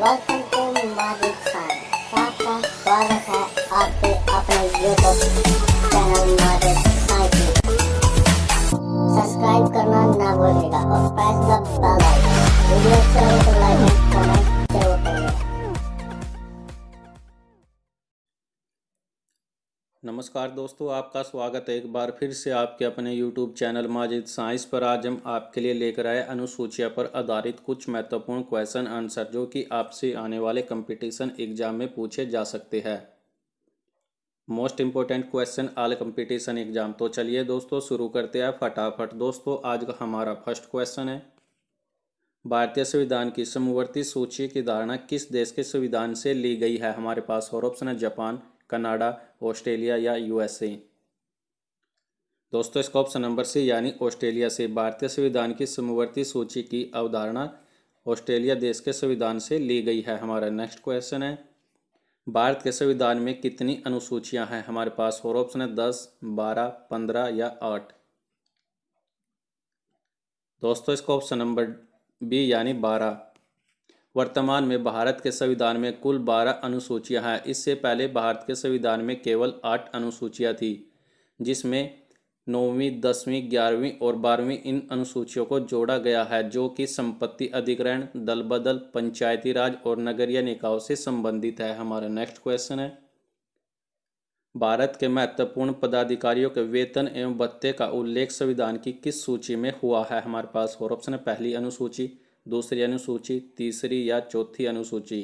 welcome to magic Khan आपका स्वागत है आपके अपने यूट्यूब चैनल माजिक खान की सब्सक्राइब करना ना भूलिएगा और press the bell icon video अच्छा लगे तो लाइक कमेंट नमस्कार दोस्तों आपका स्वागत है एक बार फिर से आपके अपने यूट्यूब चैनल माजिद साइंस पर आज हम आपके लिए लेकर आए अनुसूचिया पर आधारित कुछ महत्वपूर्ण क्वेश्चन आंसर जो कि आपसे आने वाले कंपटीशन एग्जाम में पूछे जा सकते हैं most important question all competition exam तो चलिए दोस्तों शुरू करते हैं फटाफट दोस्तों आज का हमारा फर्स्ट क्वेश्चन है भारतीय संविधान की समवर्ती सूची की धारणा किस देश के संविधान से ली गई है हमारे पास और ऑप्शन है जापान कनाडा ऑस्ट्रेलिया या यूएसए दोस्तों इसका ऑप्शन नंबर से यानी ऑस्ट्रेलिया से भारतीय संविधान की समवर्ती सूची की अवधारणा ऑस्ट्रेलिया देश के संविधान से ली गई है हमारा नेक्स्ट क्वेश्चन है भारत के संविधान में कितनी अनुसूचियां हैं हमारे पास और ऑप्शन है दस बारह पंद्रह या आठ दोस्तों इसका ऑप्शन नंबर बी यानी बारह वर्तमान में भारत के संविधान में कुल बारह अनुसूचियां हैं इससे पहले भारत के संविधान में केवल आठ अनुसूचियां थी जिसमें नौवीं दसवीं ग्यारहवीं और बारहवीं इन अनुसूचियों को जोड़ा गया है जो कि संपत्ति अधिग्रहण दल बदल पंचायती राज और नगरीय निकायों से संबंधित है हमारा नेक्स्ट क्वेश्चन है भारत के महत्वपूर्ण पदाधिकारियों के वेतन एवं भत्ते का उल्लेख संविधान की किस सूची में हुआ है हमारे पास और ऑप्शन है पहली अनुसूची दूसरी अनुसूची तीसरी या चौथी अनुसूची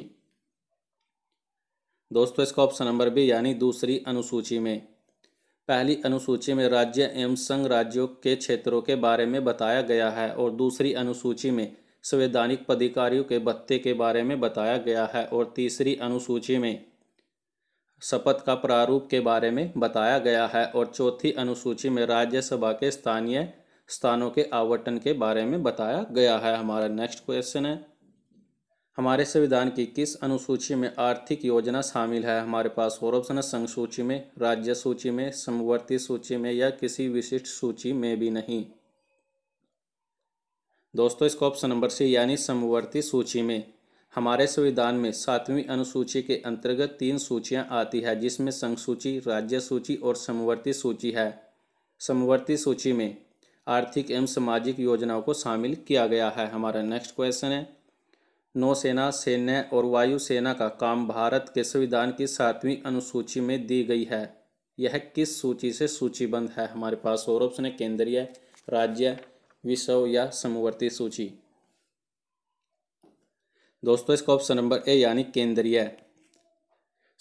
दोस्तों इसका ऑप्शन नंबर बी यानी दूसरी अनुसूची में पहली अनुसूची में राज्य एवं संघ राज्यों के क्षेत्रों के बारे में बताया गया है और दूसरी अनुसूची में संवैधानिक पदाधिकारियों के भत्ते के बारे में बताया गया है और तीसरी अनुसूची में शपथ का प्रारूप के बारे में बताया गया है और चौथी अनुसूची में राज्यसभा के स्थानीय स्थानों के आवंटन के बारे में बताया गया है हमारा नेक्स्ट क्वेश्चन है हमारे संविधान की किस अनुसूची में आर्थिक योजना शामिल है हमारे पास है संघ सूची में राज्य सूची में समवर्ती सूची में या किसी विशिष्ट सूची में भी नहीं दोस्तों इसको ऑप्शन नंबर सी यानी समवर्ती सूची में हमारे संविधान में सातवीं अनुसूची के अंतर्गत तीन सूचियां आती है जिसमें संघ सूची राज्य सूची और समवर्ती सूची है समवर्ती सूची में आर्थिक एवं सामाजिक योजनाओं को शामिल किया गया है हमारा नेक्स्ट क्वेश्चन है नौसेना सैन्य और वायुसेना का काम भारत के संविधान की सातवीं अनुसूची में दी गई है यह किस सूची से सूचीबद्ध है हमारे पास और ऑप्शन है केंद्रीय राज्य विश्व या समवर्ती सूची दोस्तों इसका ऑप्शन नंबर ए यानी केंद्रीय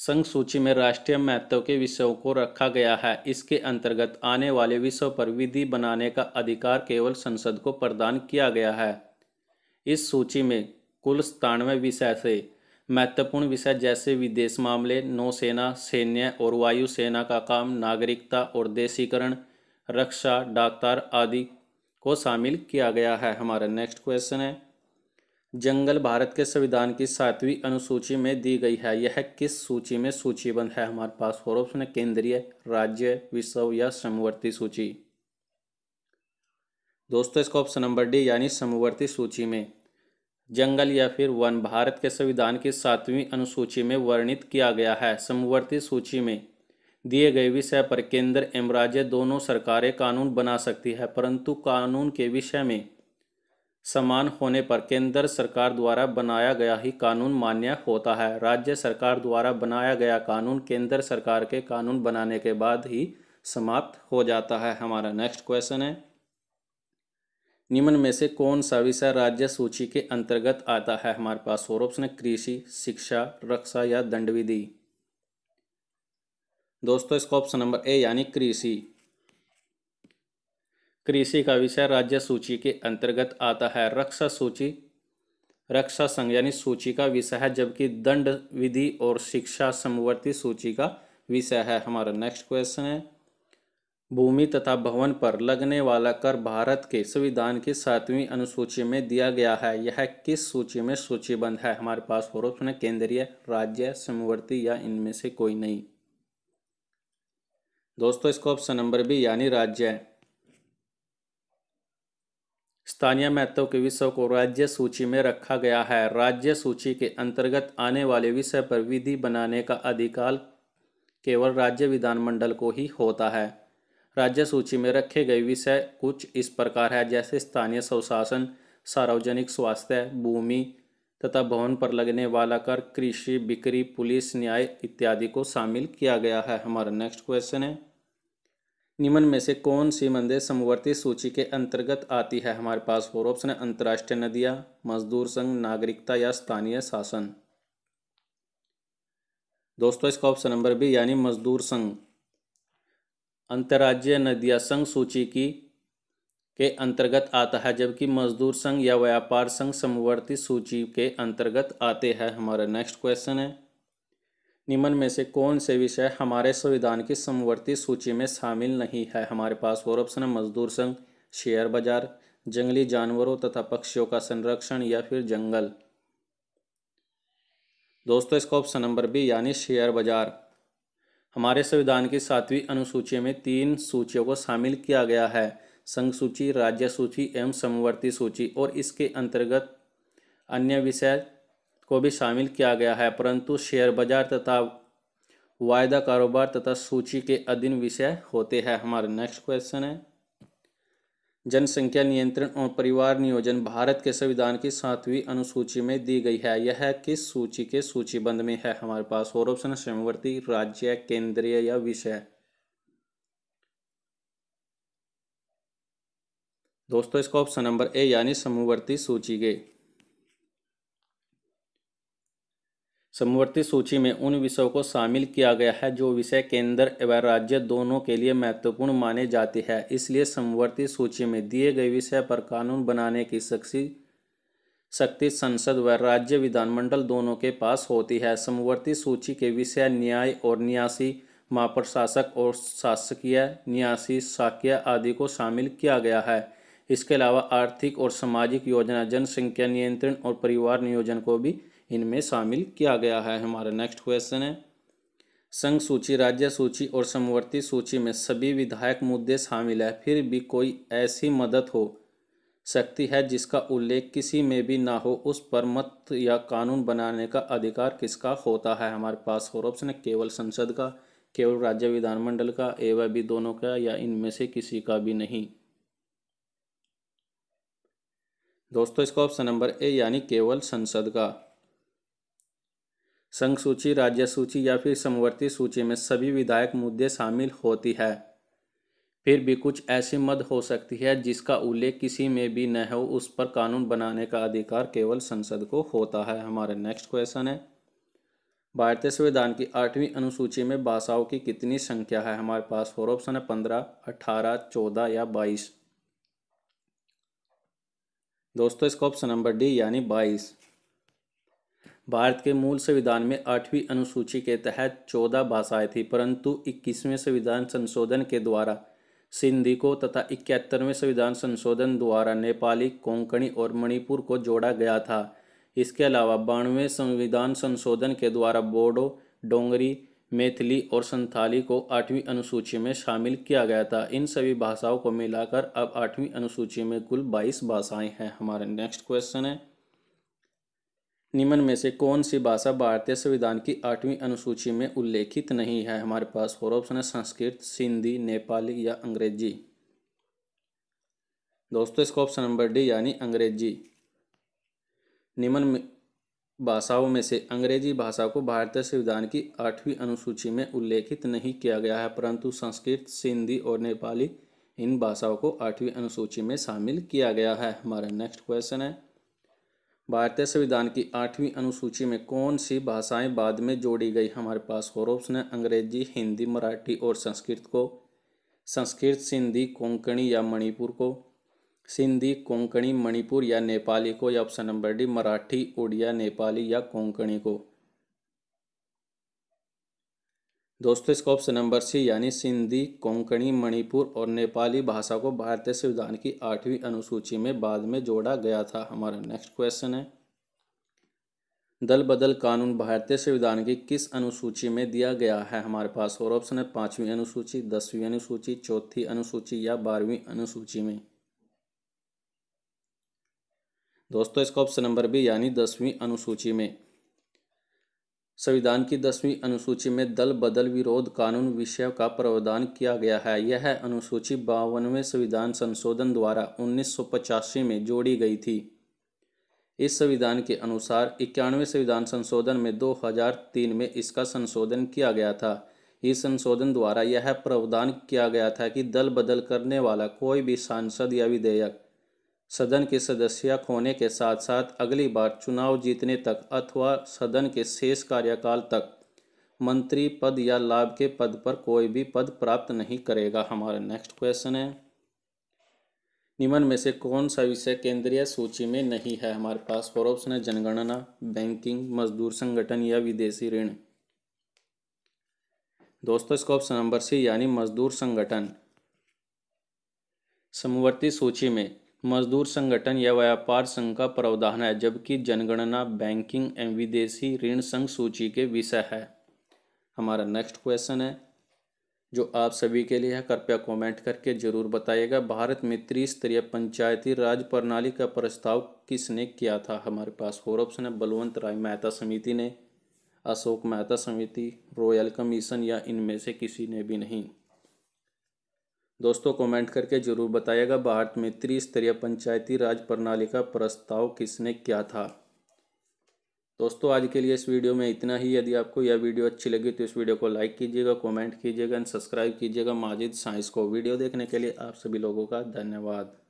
संघ सूची में राष्ट्रीय महत्व के विषयों को रखा गया है इसके अंतर्गत आने वाले विषयों पर विधि बनाने का अधिकार केवल संसद को प्रदान किया गया है इस सूची में कुल सतानवे विषय से महत्वपूर्ण विषय जैसे विदेश मामले नौसेना सैन्य और वायुसेना का काम नागरिकता और देशीकरण रक्षा डाक्टर आदि को शामिल किया गया है हमारा नेक्स्ट क्वेश्चन है जंगल भारत के संविधान की सातवीं अनुसूची में दी गई है यह किस सूची में सूचीबद्ध है हमारे पास और ऑप्शन केंद्रीय राज्य विश्व या समवर्ती सूची दोस्तों इसका ऑप्शन नंबर डी यानी समवर्ती सूची में जंगल या फिर वन भारत के संविधान की सातवीं अनुसूची में वर्णित किया गया है समवर्ती सूची में दिए गए विषय पर केंद्र एवं राज्य दोनों सरकारें कानून बना सकती है परंतु कानून के विषय में समान होने पर केंद्र सरकार द्वारा बनाया गया ही कानून मान्य होता है राज्य सरकार द्वारा बनाया गया कानून केंद्र सरकार के कानून बनाने के बाद ही समाप्त हो जाता है हमारा नेक्स्ट क्वेश्चन है निम्न में से कौन सा विषय राज्य सूची के अंतर्गत आता है हमारे पास सौरभ ने कृषि शिक्षा रक्षा या दंडविधि दोस्तों इसका ऑप्शन नंबर ए यानी कृषि कृषि का विषय राज्य सूची के अंतर्गत आता है रक्षा सूची रक्षा संघ यानी सूची का विषय है जबकि दंड विधि और शिक्षा समवर्ती सूची का विषय है हमारा नेक्स्ट क्वेश्चन है भूमि तथा भवन पर लगने वाला कर भारत के संविधान की सातवीं अनुसूची में दिया गया है यह किस सूची में सूचीबद्ध है हमारे पास हो ऑप्शन है केंद्रीय राज्य समवर्ती या इनमें से कोई नहीं दोस्तों इसको ऑप्शन नंबर भी यानी राज्य स्थानीय महत्व के विषय को राज्य सूची में रखा गया है राज्य सूची के अंतर्गत आने वाले विषय पर विधि बनाने का अधिकार केवल राज्य विधानमंडल को ही होता है राज्य सूची में रखे गए विषय कुछ इस प्रकार है जैसे स्थानीय स्वशासन सार्वजनिक स्वास्थ्य भूमि तथा भवन पर लगने वाला कर कृषि बिक्री पुलिस न्याय इत्यादि को शामिल किया गया है हमारा नेक्स्ट क्वेश्चन है निम्न में से कौन सी मंदिर समवर्ती सूची के अंतर्गत आती है हमारे पास फोर ऑप्शन है अंतर्राष्ट्रीय नदियाँ मजदूर संघ नागरिकता या स्थानीय शासन दोस्तों इसका ऑप्शन नंबर बी यानी मजदूर संघ अंतर्राज्य नदिया संघ सूची की के अंतर्गत आता है जबकि मजदूर संघ या व्यापार संघ समवर्ती सूची के अंतर्गत आते हैं हमारा नेक्स्ट क्वेश्चन है निम्न में से कौन से विषय हमारे संविधान की समवर्ती सूची में शामिल नहीं है हमारे पास और ऑप्शन है मजदूर संघ शेयर बाजार जंगली जानवरों तथा पक्षियों का संरक्षण या फिर जंगल दोस्तों इसका ऑप्शन नंबर बी यानी शेयर बाजार हमारे संविधान की सातवीं अनुसूची में तीन सूचियों को शामिल किया गया है संघ सूची राज्य सूची एवं समवर्ती सूची और इसके अंतर्गत अन्य विषय को भी शामिल किया गया है परंतु शेयर बाजार तथा वायदा कारोबार तथा सूची के अधीन विषय होते हैं हमारा नेक्स्ट क्वेश्चन है जनसंख्या नियंत्रण और परिवार नियोजन भारत के संविधान की सातवीं अनुसूची में दी गई है यह किस सूची के सूचीबंध में है हमारे पास और ऑप्शन समवर्ती राज्य केंद्रीय या विषय दोस्तों इसका ऑप्शन नंबर ए यानी समवर्ती सूची के समवर्ती सूची में उन विषयों को शामिल किया गया है जो विषय केंद्र एवं राज्य दोनों के लिए महत्वपूर्ण माने जाते हैं इसलिए समवर्ती सूची में दिए गए विषय पर कानून बनाने की शक्ति शक्ति संसद व राज्य विधानमंडल दोनों के पास होती है समवर्ती सूची के विषय न्याय और न्यासी महाप्रशासक और शासकीय न्यासी शाक्य आदि को शामिल किया गया है इसके अलावा आर्थिक और सामाजिक योजना जनसंख्या नियंत्रण और परिवार नियोजन को भी इनमें शामिल किया गया है हमारा नेक्स्ट क्वेश्चन है संघ सूची राज्य सूची और समवर्ती सूची में सभी विधायक मुद्दे शामिल है फिर भी कोई ऐसी मदद हो सकती है जिसका उल्लेख किसी में भी ना हो उस पर मत या कानून बनाने का अधिकार किसका होता है हमारे पास और ऑप्शन है केवल संसद का केवल राज्य विधानमंडल का एवं भी दोनों का या इनमें से किसी का भी नहीं दोस्तों इसका ऑप्शन नंबर ए यानी केवल संसद का संघ सूची राज्य सूची या फिर समवर्ती सूची में सभी विधायक मुद्दे शामिल होती है फिर भी कुछ ऐसी मद हो सकती है जिसका उल्लेख किसी में भी न हो उस पर कानून बनाने का अधिकार केवल संसद को होता है हमारे नेक्स्ट क्वेश्चन है भारतीय संविधान की आठवीं अनुसूची में भाषाओं की कितनी संख्या है हमारे पास फोर ऑप्शन है पंद्रह अठारह चौदह या बाईस दोस्तों इसका ऑप्शन नंबर डी यानी बाईस भारत के मूल संविधान में आठवीं अनुसूची के तहत चौदह भाषाएं थी परंतु इक्कीसवें संविधान संशोधन के द्वारा सिंधी को तथा इकहत्तरवें संविधान संशोधन द्वारा नेपाली कोंकणी और मणिपुर को जोड़ा गया था इसके अलावा बानवे संविधान संशोधन के द्वारा बोडो डोंगरी मैथिली और संथाली को आठवीं अनुसूची में शामिल किया गया था इन सभी भाषाओं को मिलाकर अब आठवीं अनुसूची में कुल बाईस भाषाएं हैं हमारे नेक्स्ट क्वेश्चन है निम्न में से कौन सी भाषा भारतीय संविधान की आठवीं अनुसूची में उल्लेखित नहीं है हमारे पास और ऑप्शन है संस्कृत सिंधी नेपाली या अंग्रेजी दोस्तों इसका ऑप्शन नंबर डी यानी अंग्रेजी निम्न भाषाओं में से अंग्रेजी भाषा को भारतीय संविधान की आठवीं अनुसूची में उल्लेखित नहीं किया गया है परंतु संस्कृत सिंधी और नेपाली इन भाषाओं को आठवीं अनुसूची में शामिल किया गया है हमारा नेक्स्ट क्वेश्चन है भारतीय संविधान की आठवीं अनुसूची में कौन सी भाषाएं बाद में जोड़ी गई हमारे पास और ऑप्शन है अंग्रेजी हिंदी मराठी और संस्कृत को संस्कृत सिंधी कोंकणी या मणिपुर को सिंधी कोंकणी मणिपुर या नेपाली को या option number D Marathi Odia Nepali या कोंकणी को दोस्तों इसका ऑप्शन नंबर सी यानी सिंधी कोंकणी मणिपुर और नेपाली भाषा को भारतीय संविधान की आठवीं अनुसूची में बाद में जोड़ा गया था हमारा नेक्स्ट क्वेश्चन है दल बदल कानून भारतीय संविधान की किस अनुसूची में दिया गया है हमारे पास और ऑप्शन है पांचवी अनुसूची दसवीं अनुसूची चौथी अनुसूची या बारहवीं अनुसूची में दोस्तों इसका ऑप्शन नंबर बी यानी दसवीं अनुसूची में संविधान की दसवीं अनुसूची में दल बदल विरोध कानून विषय का प्रावधान किया गया है यह अनुसूची बावनवें संविधान संशोधन द्वारा उन्नीस में जोड़ी गई थी इस संविधान के अनुसार इक्यानवे संविधान संशोधन में 2003 में इसका संशोधन किया गया था इस संशोधन द्वारा यह प्रावधान किया गया था कि दल बदल करने वाला कोई भी सांसद या विधेयक सदन के सदस्य खोने के साथ साथ अगली बार चुनाव जीतने तक अथवा सदन के शेष कार्यकाल तक मंत्री पद या लाभ के पद पर कोई भी पद प्राप्त नहीं करेगा हमारा नेक्स्ट क्वेश्चन है निम्न में से कौन सा विषय केंद्रीय सूची में नहीं है हमारे पास फोर ऑप्शन है जनगणना बैंकिंग मजदूर संगठन या विदेशी ऋण दोस्तों इसका ऑप्शन नंबर सी यानी मजदूर संगठन समवर्ती सूची में मजदूर संगठन या व्यापार संघ का प्रावधान है जबकि जनगणना बैंकिंग एवं विदेशी ऋण संघ सूची के विषय है हमारा नेक्स्ट क्वेश्चन है जो आप सभी के लिए है कृपया कमेंट करके जरूर बताइएगा भारत में त्रिस्तरीय पंचायती राज प्रणाली का प्रस्ताव किसने किया था हमारे पास और ऑप्शन है बलवंत राय मेहता समिति ने अशोक मेहता समिति रॉयल कमीशन या इनमें से किसी ने भी नहीं दोस्तों कमेंट करके ज़रूर बताइएगा भारत में त्रिस्तरीय पंचायती राज प्रणाली का प्रस्ताव किसने क्या था दोस्तों आज के लिए इस वीडियो में इतना ही यदि आपको यह वीडियो अच्छी लगी तो इस वीडियो को लाइक कीजिएगा कमेंट कीजिएगा एंड सब्सक्राइब कीजिएगा माजिद साइंस को वीडियो देखने के लिए आप सभी लोगों का धन्यवाद